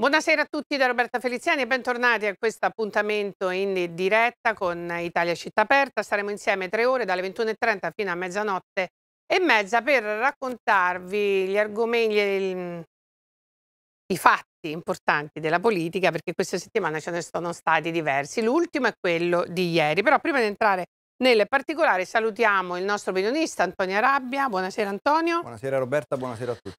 Buonasera a tutti da Roberta Feliziani e bentornati a questo appuntamento in diretta con Italia Città Aperta. Saremo insieme tre ore dalle 21.30 fino a mezzanotte e mezza per raccontarvi gli argomenti, gli, i fatti importanti della politica perché questa settimana ce ne sono stati diversi. L'ultimo è quello di ieri, però prima di entrare nel particolare salutiamo il nostro opinionista Antonio Rabbia. Buonasera Antonio. Buonasera Roberta, buonasera a tutti.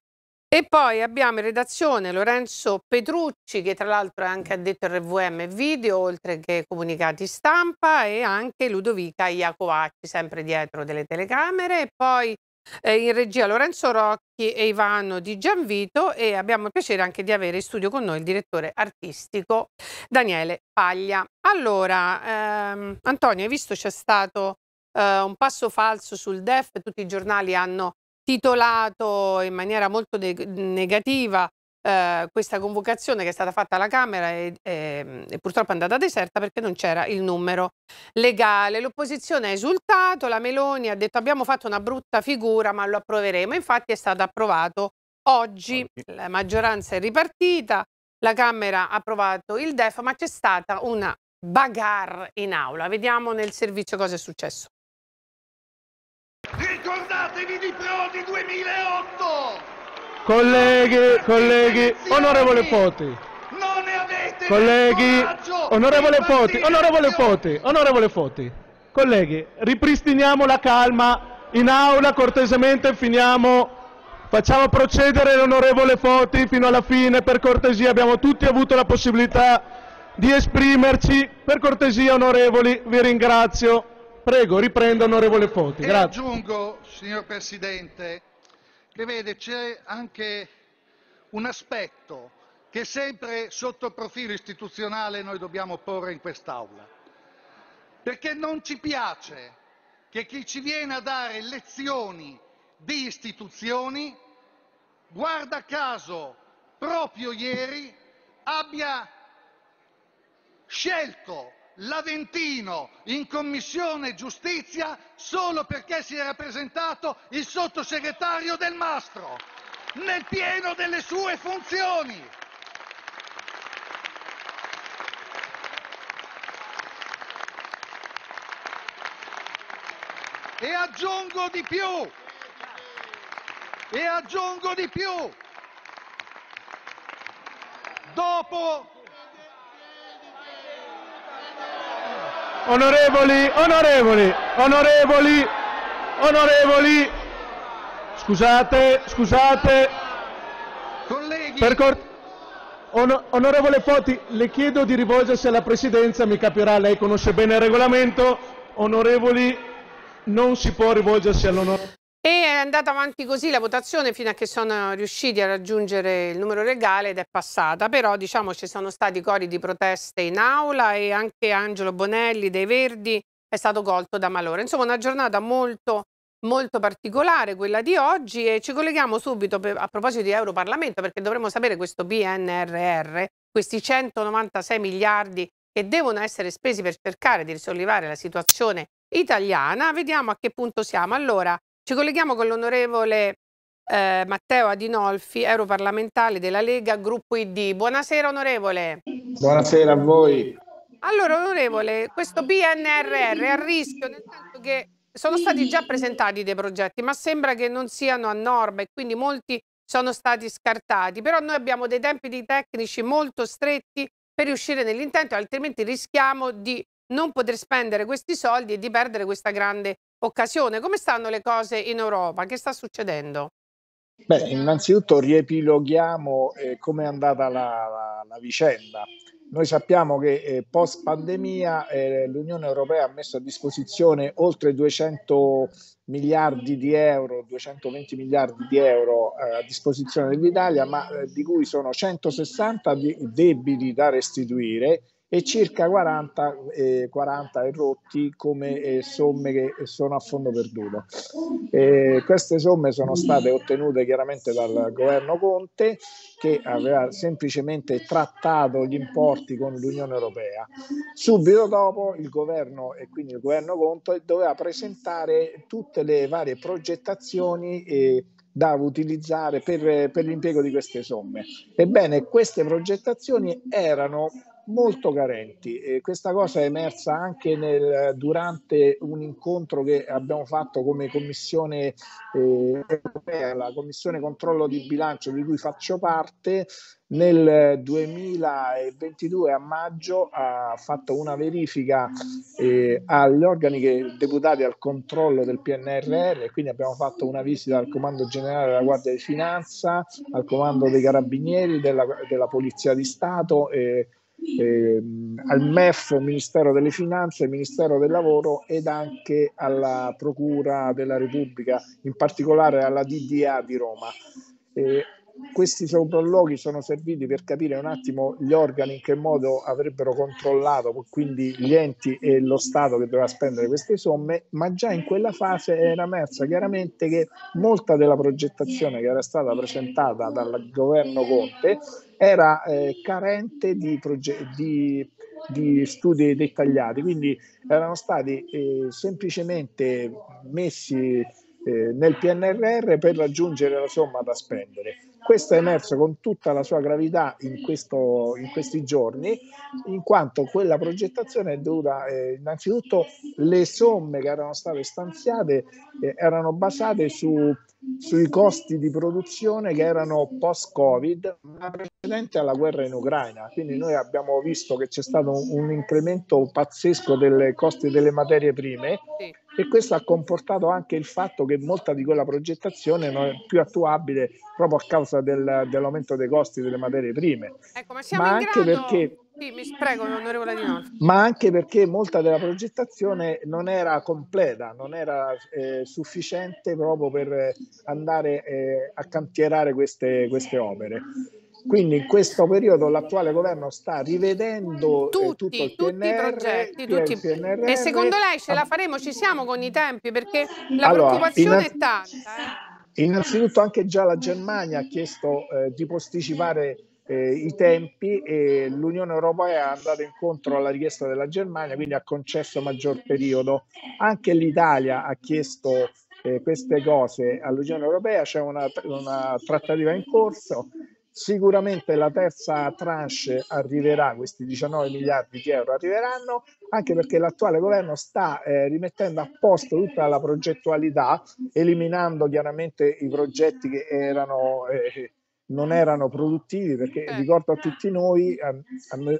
E poi abbiamo in redazione Lorenzo Petrucci, che tra l'altro è anche addetto RVM video, oltre che comunicati stampa, e anche Ludovica Iacovacci, sempre dietro delle telecamere. E poi eh, in regia Lorenzo Rocchi e Ivano Di Gianvito e abbiamo il piacere anche di avere in studio con noi il direttore artistico Daniele Paglia. Allora, ehm, Antonio, hai visto c'è stato eh, un passo falso sul DEF, tutti i giornali hanno titolato in maniera molto negativa eh, questa convocazione che è stata fatta alla Camera e, e, ehm, e purtroppo è andata deserta perché non c'era il numero legale. L'opposizione ha esultato, la Meloni ha detto abbiamo fatto una brutta figura ma lo approveremo. Infatti è stato approvato oggi, okay. la maggioranza è ripartita, la Camera ha approvato il DEF ma c'è stata una bagarre in aula. Vediamo nel servizio cosa è successo ricordatevi di Prodi 2008! Colleghi, colleghi, onorevole Foti. colleghi, onorevole Foti, onorevole Foti, onorevole Foti. Colleghi, ripristiniamo la calma in aula, cortesemente finiamo, facciamo procedere l'onorevole Foti fino alla fine, per cortesia, abbiamo tutti avuto la possibilità di esprimerci, per cortesia onorevoli, vi ringrazio. Prego, riprenda onorevole Foti. Grazie. E aggiungo, signor Presidente, che vede c'è anche un aspetto che sempre sotto profilo istituzionale noi dobbiamo porre in quest'Aula. Perché non ci piace che chi ci viene a dare lezioni di istituzioni, guarda caso proprio ieri, abbia scelto l'Aventino in Commissione giustizia solo perché si era presentato il sottosegretario del Mastro nel pieno delle sue funzioni. E aggiungo di più, e aggiungo di più, dopo Onorevoli, onorevoli, onorevoli, onorevoli, scusate, scusate, colleghi, cor... ono... onorevole Foti, le chiedo di rivolgersi alla Presidenza, mi capirà, lei conosce bene il regolamento, onorevoli, non si può rivolgersi all'onorevole. E è andata avanti così la votazione fino a che sono riusciti a raggiungere il numero legale ed è passata, però diciamo ci sono stati cori di proteste in aula e anche Angelo Bonelli dei Verdi è stato colto da malore. Insomma una giornata molto molto particolare quella di oggi e ci colleghiamo subito per, a proposito di Europarlamento perché dovremmo sapere questo PNRR, questi 196 miliardi che devono essere spesi per cercare di risollevare la situazione italiana. Vediamo a che punto siamo. Allora, ci colleghiamo con l'onorevole eh, Matteo Adinolfi, europarlamentare della Lega Gruppo ID. Buonasera onorevole. Buonasera a voi. Allora onorevole, questo PNRR è a rischio nel senso che sono stati già presentati dei progetti ma sembra che non siano a norma e quindi molti sono stati scartati, però noi abbiamo dei tempi di tecnici molto stretti per riuscire nell'intento altrimenti rischiamo di non poter spendere questi soldi e di perdere questa grande occasione. Come stanno le cose in Europa? Che sta succedendo? Beh, innanzitutto riepiloghiamo eh, come è andata la, la, la, vicenda. Noi sappiamo che eh, post pandemia eh, l'Unione Europea ha messo a disposizione oltre 200 miliardi di euro, 220 miliardi di euro eh, a disposizione dell'Italia, ma eh, di cui sono 160 debiti da restituire e circa 40, eh, 40 erotti come eh, somme che sono a fondo perduto. Eh, queste somme sono state ottenute chiaramente dal governo Conte che aveva semplicemente trattato gli importi con l'Unione Europea. Subito dopo il governo e quindi il governo Conte doveva presentare tutte le varie progettazioni eh, da utilizzare per, per l'impiego di queste somme. Ebbene, queste progettazioni erano molto carenti e questa cosa è emersa anche nel, durante un incontro che abbiamo fatto come commissione eh, europea, la commissione controllo di bilancio di cui faccio parte, nel 2022 a maggio ha fatto una verifica eh, agli organi deputati al controllo del PNRR e quindi abbiamo fatto una visita al comando generale della Guardia di Finanza, al comando dei Carabinieri, della, della Polizia di Stato. Eh, eh, al mm-hmm. MEF, Ministero delle Finanze, Ministero del Lavoro ed anche alla Procura della Repubblica, in particolare alla DDA di Roma. Eh, questi sopralluoghi sono serviti per capire un attimo gli organi in che modo avrebbero controllato, quindi gli enti e lo Stato che doveva spendere queste somme, ma già in quella fase era emersa chiaramente che molta della progettazione che era stata presentata dal governo Conte era eh, carente di, proge- di, di, studi dettagliati, quindi erano stati eh, semplicemente messi eh, nel PNRR per raggiungere la somma da spendere. Questo è emerso con tutta la sua gravità in, questo, in questi giorni, in quanto quella progettazione è dovuta eh, innanzitutto alle somme che erano state stanziate eh, erano basate su sui costi di produzione che erano post-Covid, ma precedente alla guerra in Ucraina. Quindi noi abbiamo visto che c'è stato un incremento pazzesco dei costi delle materie prime e questo ha comportato anche il fatto che molta di quella progettazione non è più attuabile proprio a causa del, dell'aumento dei costi delle materie prime. Ecco, ma, ma anche grado... perché sì, mi prego, onorevole Di Ma anche perché molta della progettazione non era completa, non era eh, sufficiente proprio per andare eh, a cantierare queste, queste opere. Quindi in questo periodo l'attuale governo sta rivedendo tutti, eh, tutto il tutti PNR, i progetti. Tutti. PNRR, e secondo lei ce la ah. faremo? Ci siamo con i tempi? Perché la allora, preoccupazione è tanta. Eh. Innanzitutto anche già la Germania ha chiesto eh, di posticipare eh, i tempi e l'Unione Europea è andata incontro alla richiesta della Germania, quindi ha concesso maggior periodo. Anche l'Italia ha chiesto eh, queste cose all'Unione Europea, c'è una, una trattativa in corso. Sicuramente la terza tranche arriverà, questi 19 miliardi di euro arriveranno, anche perché l'attuale governo sta eh, rimettendo a posto tutta la progettualità, eliminando chiaramente i progetti che erano eh, non mm. erano produttivi perché certo. ricordo a tutti noi, a,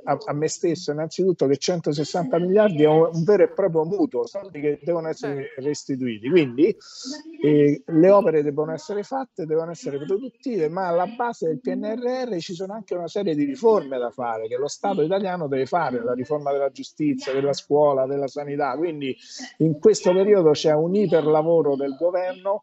a, a, me stesso innanzitutto, che 160 miliardi è un, vero e proprio mutuo, soldi che devono essere certo. restituiti. Quindi eh, le opere devono essere fatte, devono essere produttive, ma alla base del PNRR ci sono anche una serie di riforme da fare che lo Stato italiano deve fare, la riforma della giustizia, della scuola, della sanità. Quindi in questo periodo c'è un iperlavoro del governo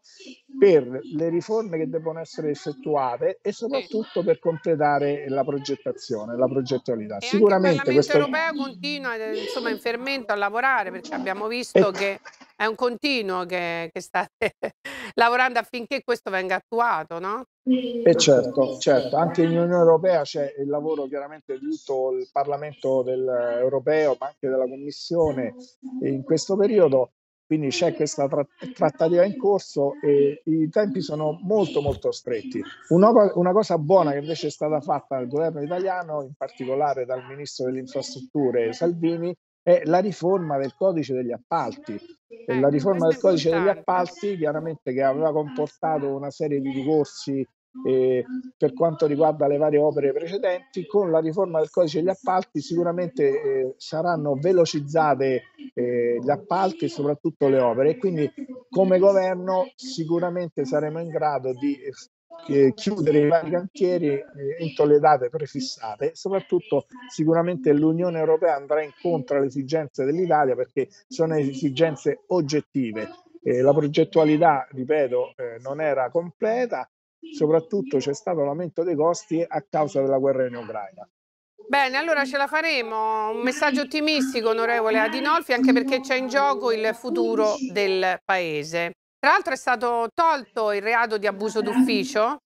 per le riforme che devono essere effettuate e soprattutto per completare la progettazione, la progettualità. E Sicuramente il Parlamento questo... europeo continua eh, insomma, in fermento a lavorare perché abbiamo visto e... Eh. che è un continuo che, che state lavorando affinché questo venga attuato, no? E eh, certo, certo, anche in Unione Europea c'è il lavoro chiaramente di tutto il Parlamento del, europeo, ma anche della Commissione in questo periodo quindi c'è questa trattativa in corso e i tempi sono molto molto stretti. Una cosa buona che invece è stata fatta dal governo italiano, in particolare dal ministro delle infrastrutture Salvini, è la riforma del codice degli appalti. La ecco, riforma del codice degli appalti chiaramente che aveva comportato una serie di ricorsi eh, per quanto riguarda le varie opere precedenti. Con la riforma del codice degli appalti sicuramente eh, saranno velocizzate eh, gli appalti e soprattutto le opere e quindi come governo sicuramente saremo in grado di eh, eh, chiudere i vari cantieri eh, entro le date prefissate e soprattutto sicuramente l'Unione Europea andrà incontro alle esigenze dell'Italia perché sono esigenze oggettive. Eh, la progettualità, ripeto, eh, non era completa, soprattutto c'è stato l'aumento dei costi a causa della guerra in Ucraina. Bene, allora ce la faremo. Un messaggio ottimistico, onorevole Adinolfi, anche perché c'è in gioco il futuro del Paese. Tra l'altro è stato tolto il reato di abuso d'ufficio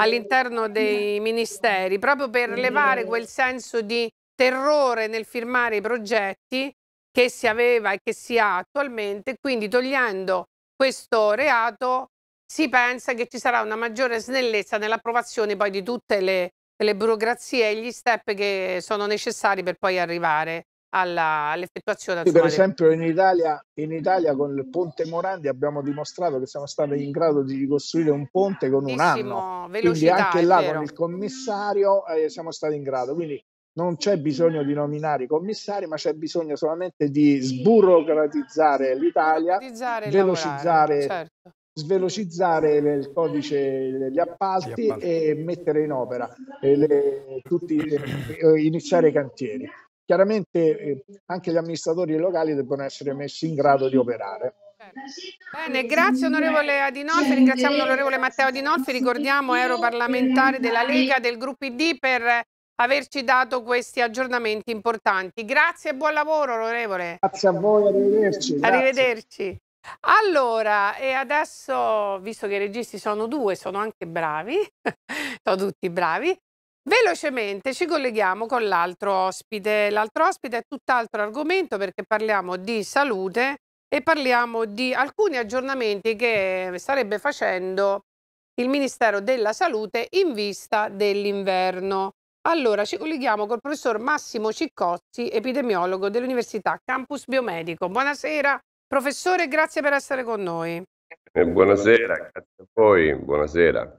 all'interno dei ministeri, proprio per levare quel senso di terrore nel firmare i progetti che si aveva e che si ha attualmente, quindi togliendo questo reato si pensa che ci sarà una maggiore snellezza nell'approvazione poi di tutte le, le, burocrazie e gli step che sono necessari per poi arrivare all'effettuazione. All sì, per esempio in Italia, in Italia, con il ponte Morandi abbiamo dimostrato che siamo stati in grado di ricostruire un ponte con un anno. Quindi anche là con il commissario eh, siamo stati in grado. Quindi non c'è bisogno di nominare i commissari, ma c'è bisogno solamente di sburocratizzare l'Italia, velocizzare certo svelocizzare il codice degli appalti, appalti. e mettere in opera eh, le, tutti, eh, iniziare i cantieri. Chiaramente eh, anche gli amministratori locali devono essere messi in grado di operare. Bene, grazie onorevole Adinolfi, ringraziamo l'onorevole Matteo Adinolfi, ricordiamo ero parlamentare della Lega del gruppo ID per averci dato questi aggiornamenti importanti. Grazie e buon lavoro onorevole. Grazie a voi, arrivederci. Grazie. Arrivederci. Allora, e adesso, visto che i registi sono due, sono anche bravi, sono tutti bravi, velocemente ci colleghiamo con l'altro ospite. L'altro ospite è tutt'altro argomento perché parliamo di salute e parliamo di alcuni aggiornamenti che starebbe facendo il Ministero della Salute in vista dell'inverno. Allora, ci colleghiamo col professor Massimo Ciccozzi, epidemiologo dell'Università Campus Biomedico. Buonasera Professore, grazie per essere con noi. Eh, buonasera, grazie a voi, buonasera. Allora,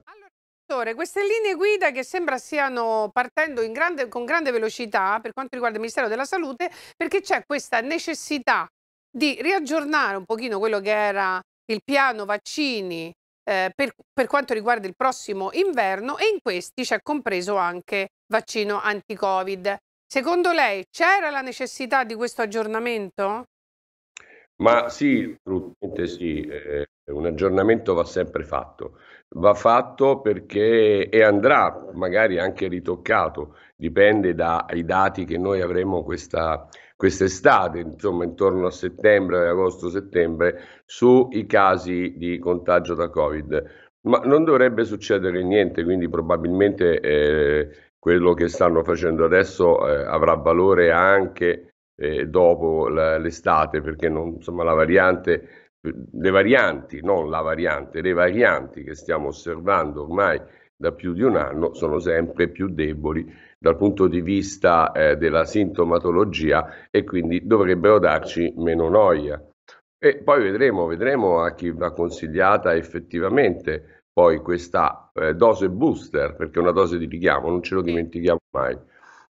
professore, queste linee guida che sembra stiano partendo grande, con grande velocità per quanto riguarda il Ministero della Salute, perché c'è questa necessità di riaggiornare un pochino quello che era il piano vaccini eh, per, per quanto riguarda il prossimo inverno e in questi c'è compreso anche vaccino anti-Covid. Secondo lei c'era la necessità di questo aggiornamento? Ma sì, assolutamente sì, eh, un aggiornamento va sempre fatto, va fatto perché e andrà magari anche ritoccato, dipende dai dati che noi avremo questa, quest'estate, insomma intorno a settembre, agosto-settembre, sui casi di contagio da Covid. Ma non dovrebbe succedere niente, quindi probabilmente eh, quello che stanno facendo adesso eh, avrà valore anche eh, dopo la, l'estate, perché non, insomma, la variante, le varianti, non la variante, le varianti che stiamo osservando ormai da più di un anno sono sempre più deboli dal punto di vista eh, della sintomatologia e quindi dovrebbero darci meno noia. E poi vedremo, vedremo a chi va consigliata effettivamente poi questa eh, dose booster, perché è una dose di richiamo, non ce lo dimentichiamo mai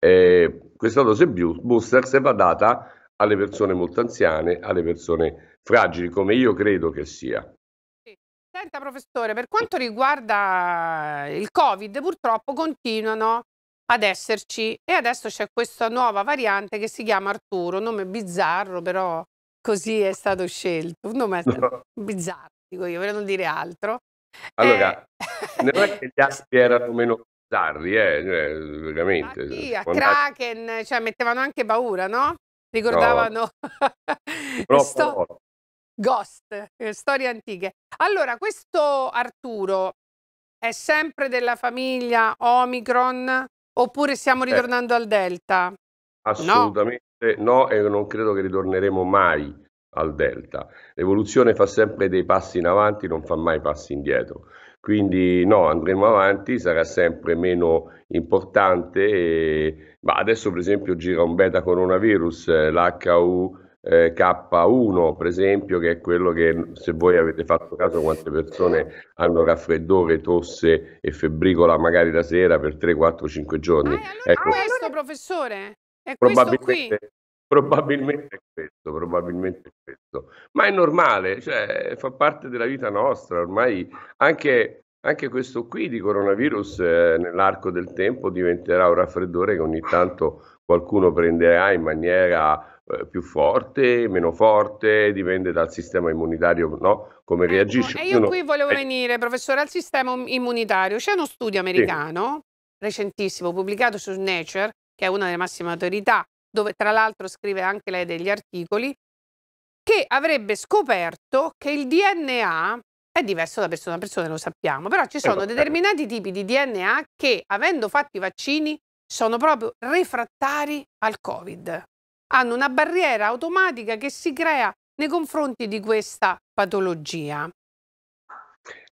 eh, questa dose booster se va data alle persone molto anziane, alle persone fragili, come io credo che sia. Senta professore, per quanto riguarda il Covid, purtroppo continuano ad esserci e adesso c'è questa nuova variante che si chiama Arturo, nome bizzarro però così è stato scelto, un nome no. bizzarro, dico io, vorrei non dire altro. Allora, eh... non è che gli altri erano meno Zarri, eh, cioè, veramente. Ma sì, a Kraken, cioè mettevano anche paura, no? Ricordavano. No. Sto... Ghost, eh, storie antiche. Allora, questo Arturo è sempre della famiglia Omicron oppure stiamo eh. ritornando eh, al Delta? Assolutamente no. no. e non credo che ritorneremo mai al Delta. L'evoluzione fa sempre dei passi in avanti, non fa mai passi indietro. Quindi no, andremo avanti, sarà sempre meno importante, e, ma adesso per esempio gira un beta coronavirus, eh, l'HU 1 eh, per esempio, che è quello che se voi avete fatto caso quante persone hanno raffreddore, tosse e febbricola magari la sera per 3, 4, 5 giorni. Ah, allora ecco. questo professore? È questo qui? Probabilmente è questo, probabilmente è questo. Ma è normale, cioè fa parte della vita nostra ormai anche anche questo qui di coronavirus eh, nell'arco del tempo diventerà un raffreddore che ogni tanto qualcuno prenderà ah, in maniera eh, più forte, meno forte, dipende dal sistema immunitario, no? Come eh, reagisce. e io qui volevo eh... venire, professore, al sistema um, immunitario. C'è uno studio americano sì. recentissimo pubblicato su Nature, che è una delle massime autorità dove tra l'altro scrive anche lei degli articoli, che avrebbe scoperto che il DNA è diverso da persona a persona, lo sappiamo, però ci eh, sono determinati tipi di DNA che, avendo fatto i vaccini, sono proprio refrattari al Covid. Hanno una barriera automatica che si crea nei confronti di questa patologia.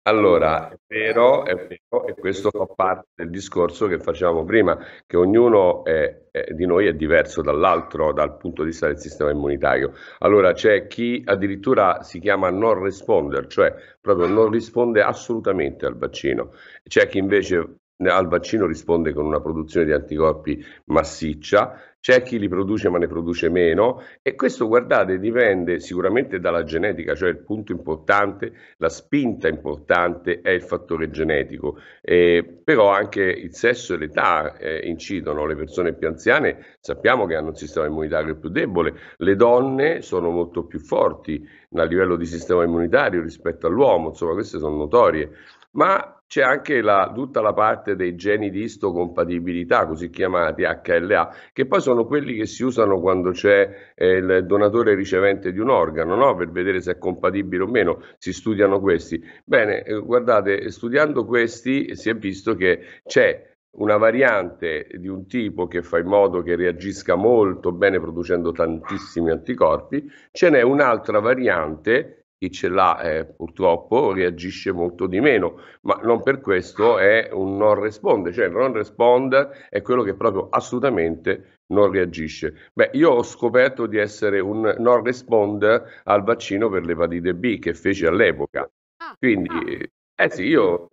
Allora, è vero, è vero, e questo fa parte del discorso che facevamo prima, che ognuno è, è, di noi è diverso dall'altro dal punto di vista del sistema immunitario. Allora, c'è chi addirittura si chiama non responder, cioè proprio non risponde assolutamente al vaccino. C'è chi invece al vaccino risponde con una produzione di anticorpi massiccia c'è chi li produce ma ne produce meno e questo guardate dipende sicuramente dalla genetica, cioè il punto importante, la spinta importante è il fattore genetico, eh, però anche il sesso e l'età eh, incidono, le persone più anziane sappiamo che hanno un sistema immunitario più debole, le donne sono molto più forti a livello di sistema immunitario rispetto all'uomo, insomma queste sono notorie ma c'è anche la, tutta la parte dei geni di istocompatibilità, così chiamati HLA, che poi sono quelli che si usano quando c'è eh, il donatore ricevente di un organo, no? per vedere se è compatibile o meno, si studiano questi. Bene, eh, guardate, studiando questi si è visto che c'è una variante di un tipo che fa in modo che reagisca molto bene producendo tantissimi anticorpi, ce n'è un'altra variante chi ce l'ha eh, purtroppo reagisce molto di meno, ma non per questo è un non responde, cioè non responde è quello che proprio assolutamente non reagisce. Beh, io ho scoperto di essere un non responde al vaccino per l'epatite B che feci all'epoca. Ah, Quindi, ah. eh sì, io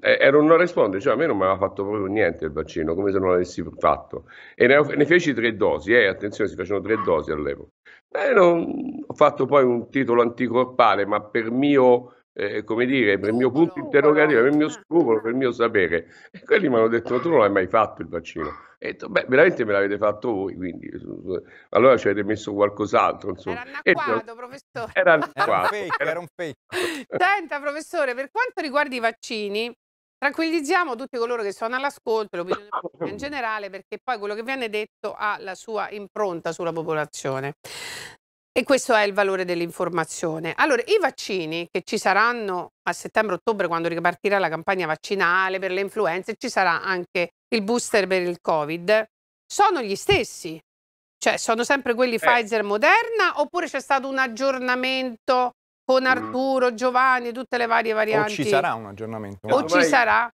eh, era una risponde, cioè a me non mi aveva fatto proprio niente il vaccino, come se non l'avessi fatto. E ne, ne feci tre dosi, eh, attenzione, si facevano tre dosi all'epoca. Eh, non, ho fatto poi un titolo anticorpale, ma per mio, eh, come dire, per mio punto interrogativo, per il mio eh. scrupolo, per il mio sapere. E quelli mi hanno detto, tu non l'hai mai fatto il vaccino. E ho detto, beh, veramente me l'avete fatto voi, quindi allora ci avete messo qualcos'altro. Insomma. Era anacquato, professore. Era anacquato. Era un fake, era un fake. Senta, professore, per quanto riguarda i vaccini, Tranquillizziamo tutti coloro che sono all'ascolto, l'opinione pubblica in generale, perché poi quello che viene detto ha la sua impronta sulla popolazione. E questo è il valore dell'informazione. Allora, i vaccini che ci saranno a settembre-ottobre, quando ripartirà la campagna vaccinale per le influenze, ci sarà anche il booster per il Covid, sono gli stessi. Cioè, sono sempre quelli eh. Pfizer-Moderna oppure c'è stato un aggiornamento con mm. Arturo, Giovanni, tutte le varie varianti. O ci sarà un aggiornamento. O ci sarà.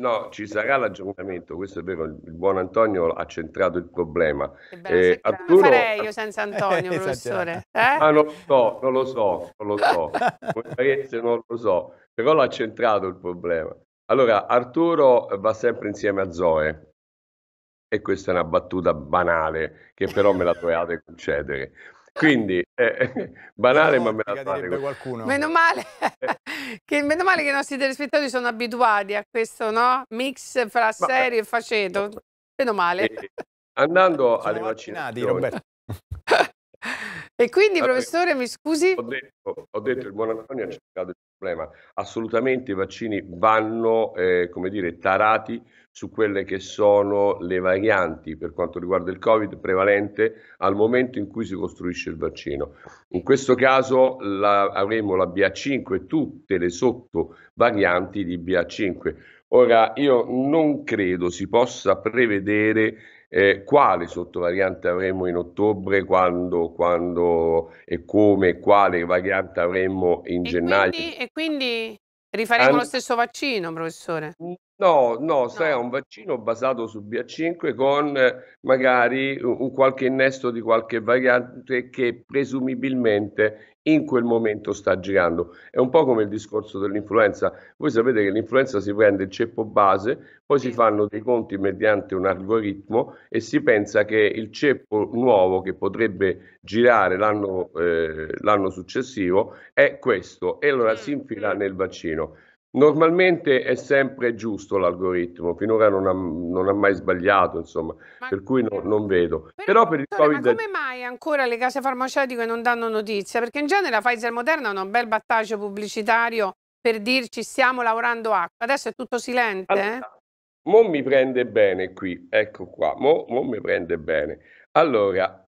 No, ci sarà l'aggiornamento, questo è vero, il buon Antonio ha centrato il problema. Eh, Arturo... farei io senza eh, Antonio, eh, professore? Eh? Ah, non lo so, non lo so, non lo so, non lo so, però l'ha centrato il problema. Allora, Arturo va sempre insieme a Zoe, e questa è una battuta banale che però me la troviate concedere. Quindi, eh, banale ma me la direbbe qualcuno. Meno male, eh. che, meno male che i nostri telespettatori sono abituati a questo no? mix fra eh, serio e faceto. Meno male. E andando sono alle vaccinazioni... Roberto. E quindi, allora, professore, mi scusi? Ho detto, ho detto il buon Antonio ha cercato il problema. Assolutamente i vaccini vanno, eh, come dire, tarati su quelle che sono le varianti per quanto riguarda il Covid prevalente al momento in cui si costruisce il vaccino. In questo caso la, avremo la BA5 e tutte le sottovarianti di BA5. Ora, io non credo si possa prevedere eh, quale sottovariante avremo in ottobre, quando, quando e come quale variante avremo in e gennaio. Quindi, e quindi rifaremo An lo stesso vaccino, professore? No, no, sarà un vaccino basato su BA5 con magari un qualche innesto di qualche variante che presumibilmente in quel momento sta girando. È un po' come il discorso dell'influenza. Voi sapete che l'influenza si prende il ceppo base, poi si fanno dei conti mediante un algoritmo e si pensa che il ceppo nuovo che potrebbe girare l'anno, eh, l'anno successivo è questo e allora mm, si infila mm. nel vaccino. Normalmente è sempre giusto l'algoritmo, finora non ha, non ha mai sbagliato, insomma, ma, per cui no, non vedo. Però, però per il Covid... Ma come mai ancora le case farmaceutiche non danno notizia? Perché in genere la Pfizer Moderna hanno un bel battaggio pubblicitario per dirci stiamo lavorando acqua, adesso è tutto silente? Eh? Allora, eh? Mo mi prende bene qui, ecco qua, mo, mo mi prende bene. Allora,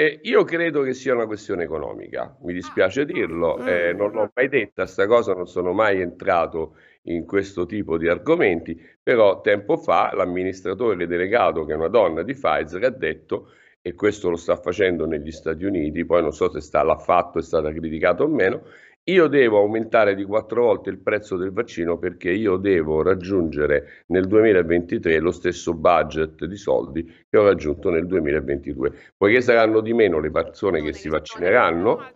eh, io credo che sia una questione economica, mi dispiace ah, ecco. dirlo, eh, mm, non l'ho mm. mai detta questa cosa, non sono mai entrato in questo tipo di argomenti, però tempo fa l'amministratore delegato, che è una donna di Pfizer, ha detto, e questo lo sta facendo negli Stati Uniti, poi non so se sta, l'ha fatto, è stata criticato o meno, io devo aumentare di quattro volte il prezzo del vaccino perché io devo raggiungere nel 2023 lo stesso budget di soldi che ho raggiunto nel 2022. Poiché saranno di meno le persone che si vaccineranno,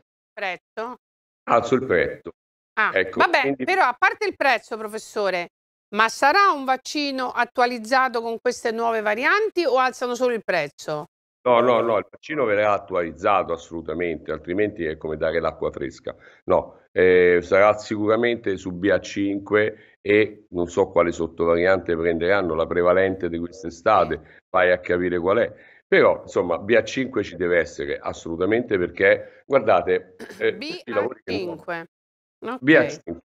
alzo il prezzo. Ah, ecco, vabbè, quindi... però a parte il prezzo, professore, ma sarà un vaccino attualizzato con queste nuove varianti o alzano solo il prezzo? No, no, no, il vaccino verrà attualizzato assolutamente, altrimenti è come dare l'acqua fresca. No, eh, sarà sicuramente su BA5 e non so quale sottovariante prenderanno, la prevalente di quest'estate, vai a capire qual è. Però, insomma, BA5 ci deve essere assolutamente perché, guardate, eh, BA5. Non... Okay. BA5.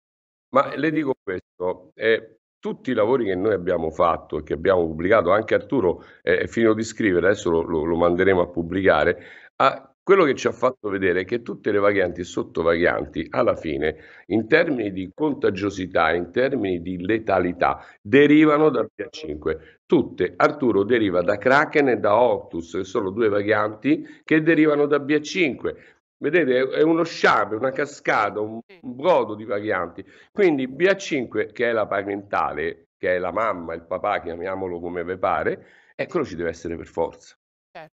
Ma le dico questo, eh, tutti i lavori che noi abbiamo fatto e che abbiamo pubblicato, anche Arturo eh, è finito di scrivere, adesso lo, lo, lo manderemo a pubblicare, a, quello che ci ha fatto vedere è che tutte le varianti e sottovarianti, alla fine, in termini di contagiosità, in termini di letalità, derivano dal PA5. Tutte, Arturo, deriva da Kraken e da Octus, che sono due varianti che derivano da BA5. Vedete, è uno sciame, una cascata, un brodo di varianti. Quindi BA5, che è la parentale, che è la mamma, il papà, chiamiamolo come vi pare, eccolo ci deve essere per forza. Certo.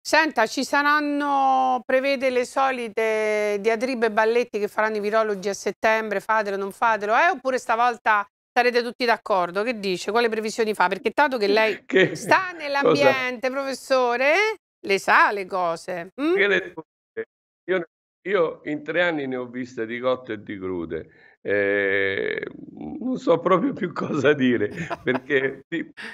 Senta, ci saranno, prevede le solite diatribe e balletti che faranno i virologi a settembre, fatelo, non fatelo, eh? Oppure stavolta sarete tutti d'accordo? Che dice? Quali previsioni fa? Perché tanto che lei che... sta nell'ambiente, professore, le sa le cose. Mm? Che le devo io, io, in tre anni ne ho viste di cotte e di crude. Eh, non so proprio più cosa dire perché,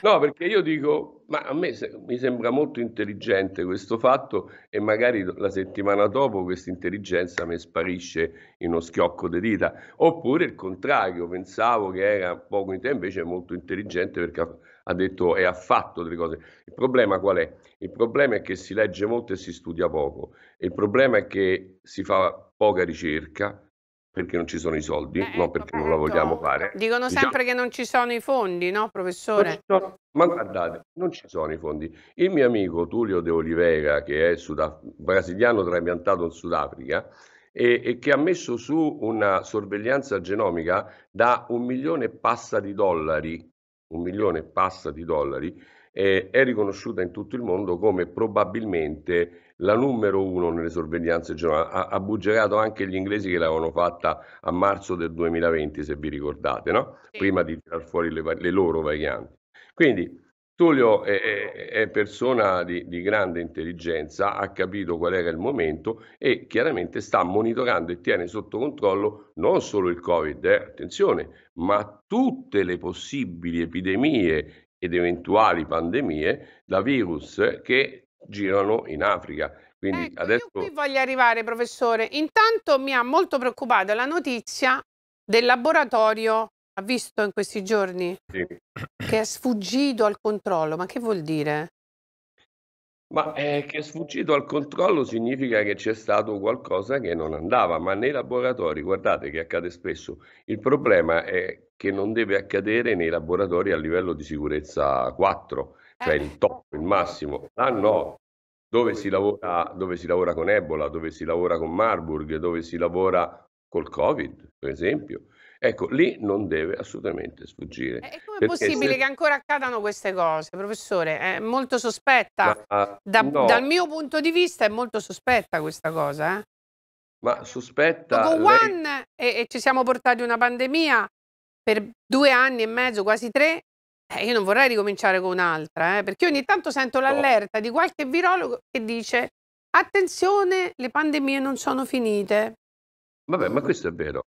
no, perché io dico ma a me se, mi sembra molto intelligente questo fatto e magari la settimana dopo questa intelligenza mi sparisce in uno schiocco di dita oppure il contrario pensavo che era poco in te invece è molto intelligente perché ha detto e ha fatto delle cose. Il problema qual è? Il problema è che si legge molto e si studia poco. Il problema è che si fa poca ricerca perché non ci sono i soldi, eh, non ecco, perché non la vogliamo fare. Dicono diciamo... sempre che non ci sono i fondi, no, professore? Sono... ma guardate, non ci sono i fondi. Il mio amico Tullio De Oliveira, che è sudaf- brasiliano trapiantato in Sudafrica, e, e, che ha messo su una sorveglianza genomica da un milione e passa di dollari un milione e passa di dollari, eh, è riconosciuta in tutto il mondo come probabilmente la numero uno nelle sorveglianze generali. Ha, ha buggerato anche gli inglesi che l'avevano fatta a marzo del 2020, se vi ricordate, no? prima di tirar fuori le, le loro varianti. Quindi Tullio è, è, è persona di, di, grande intelligenza, ha capito qual era il momento e chiaramente sta monitorando e tiene sotto controllo non solo il Covid, eh, attenzione, ma tutte le possibili epidemie ed eventuali pandemie da virus che girano in Africa. Quindi ecco, adesso... Io qui voglio arrivare, professore. Intanto mi ha molto preoccupata la notizia del laboratorio, ha visto in questi giorni, sì. che è sfuggito al controllo. Ma che vuol dire? Ma eh, che è sfuggito al controllo significa che c'è stato qualcosa che non andava, ma nei laboratori, guardate che accade spesso, il problema è che non deve accadere nei laboratori a livello di sicurezza 4, cioè il top, il massimo. Là ah, no, dove si lavora, dove si lavora con Ebola, dove si lavora con Marburg, dove si lavora col Covid, per esempio. Ecco, lì non deve assolutamente sfuggire. E come è possibile se... che ancora accadano queste cose, professore? È molto sospetta. Ma, ah, da, no. Dal mio punto di vista è molto sospetta questa cosa. Eh? Ma sospetta... Dopo lei... One e, e, ci siamo portati una pandemia per due anni e mezzo, quasi tre. Eh, io non vorrei ricominciare con un'altra, eh, perché ogni tanto sento l'allerta no. di qualche virologo che dice attenzione, le pandemie non sono finite. Vabbè, ma mm. questo è vero.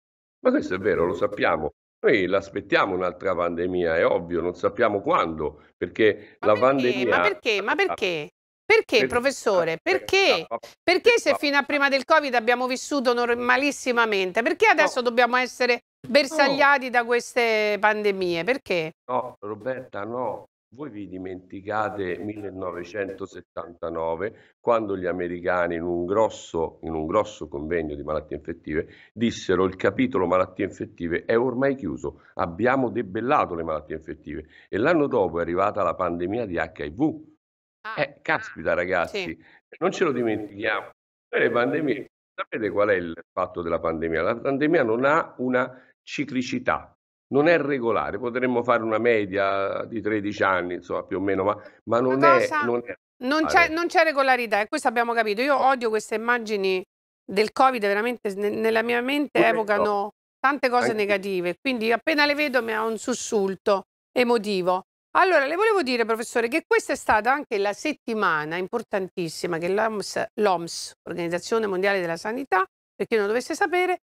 Ma questo è vero, lo sappiamo. Noi l'aspettiamo un'altra pandemia, è ovvio, non sappiamo quando, perché ma la perché? pandemia... Ma perché? Ma ah, perché? Perché, professore? Perché? Perché se fino a prima del Covid abbiamo vissuto normalissimamente? Perché adesso no. dobbiamo essere bersagliati no. da queste pandemie? Perché? No, Roberta, no. Voi vi dimenticate 1979, quando gli americani in un, grosso, in un grosso convegno di malattie infettive dissero il capitolo malattie infettive è ormai chiuso, abbiamo debellato le malattie infettive e l'anno dopo è arrivata la pandemia di HIV. Ah, eh, caspita ah, ragazzi, sì. non ce lo dimentichiamo. Le pandemie, sapete qual è il fatto della pandemia? La pandemia non ha una ciclicità, non è regolare, potremmo fare una media di 13 anni, insomma, più o meno, ma, ma non, è, non, è, non c'è, non c'è regolarità, e questo abbiamo capito. Io odio queste immagini del Covid, veramente nella mia mente evocano tante cose negative, quindi appena le vedo mi ha un sussulto emotivo. Allora, le volevo dire, professore, che questa è stata anche la settimana importantissima che l'OMS, l'OMS Organizzazione Mondiale della Sanità, per chi non dovesse sapere,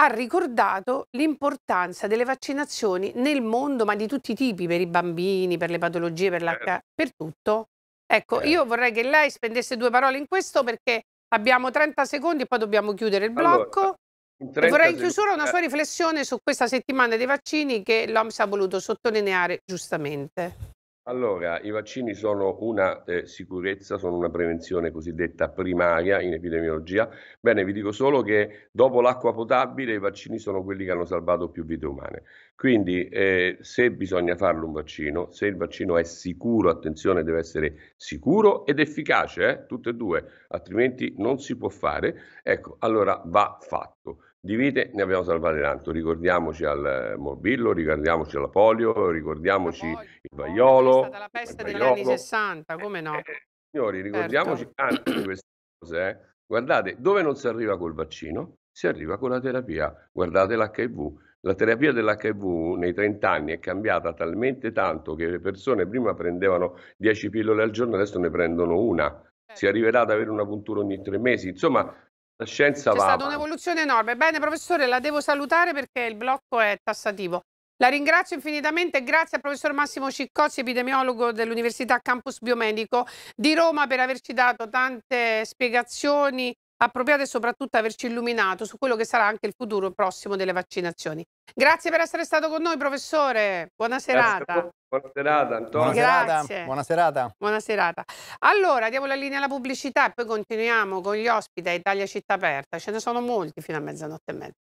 ha ricordato l'importanza delle vaccinazioni nel mondo, ma di tutti i tipi, per i bambini, per le patologie, per, la... Certo. per tutto. Ecco, eh. io vorrei che lei spendesse due parole in questo perché abbiamo 30 secondi e poi dobbiamo chiudere il blocco. Allora, vorrei in chiusura una eh. sua riflessione su questa settimana dei vaccini che l'OMS ha voluto sottolineare giustamente. Allora, i vaccini sono una eh, sicurezza, sono una prevenzione cosiddetta primaria in epidemiologia. Bene, vi dico solo che dopo l'acqua potabile i vaccini sono quelli che hanno salvato più vite umane. Quindi eh, se bisogna farlo un vaccino, se il vaccino è sicuro, attenzione, deve essere sicuro ed efficace, eh, tutte e due, altrimenti non si può fare, ecco, allora va fatto. Di vite ne abbiamo salvate tanto, ricordiamoci al eh, morbillo, ricordiamoci alla polio, ricordiamoci polio, il oh, vaiolo. È stata la peste degli anni 60, come no? Eh, eh, signori, ricordiamoci certo. anche di queste cose. Eh. Guardate, dove non si arriva col vaccino, si arriva con la terapia. Guardate l'HIV. La terapia dell'HIV nei 30 anni è cambiata talmente tanto che le persone prima prendevano 10 pillole al giorno, adesso ne prendono una. Si certo. arriverà ad avere una puntura ogni tre mesi. Insomma, la scienza va. È stata un'evoluzione enorme. Bene, professore, la devo salutare perché il blocco è tassativo. La ringrazio infinitamente e grazie al professor Massimo Ciccozzi, epidemiologo dell'Università Campus Biomedico di Roma, per averci dato tante spiegazioni appropriata e soprattutto averci illuminato su quello che sarà anche il futuro prossimo delle vaccinazioni. Grazie per essere stato con noi, professore. Buona serata. Buona serata, Antonio. Buona serata. Buona serata. Buona serata. Allora, diamo la linea alla pubblicità e poi continuiamo con gli ospiti a Italia Città Aperta. Ce ne sono molti fino a mezzanotte e mezza.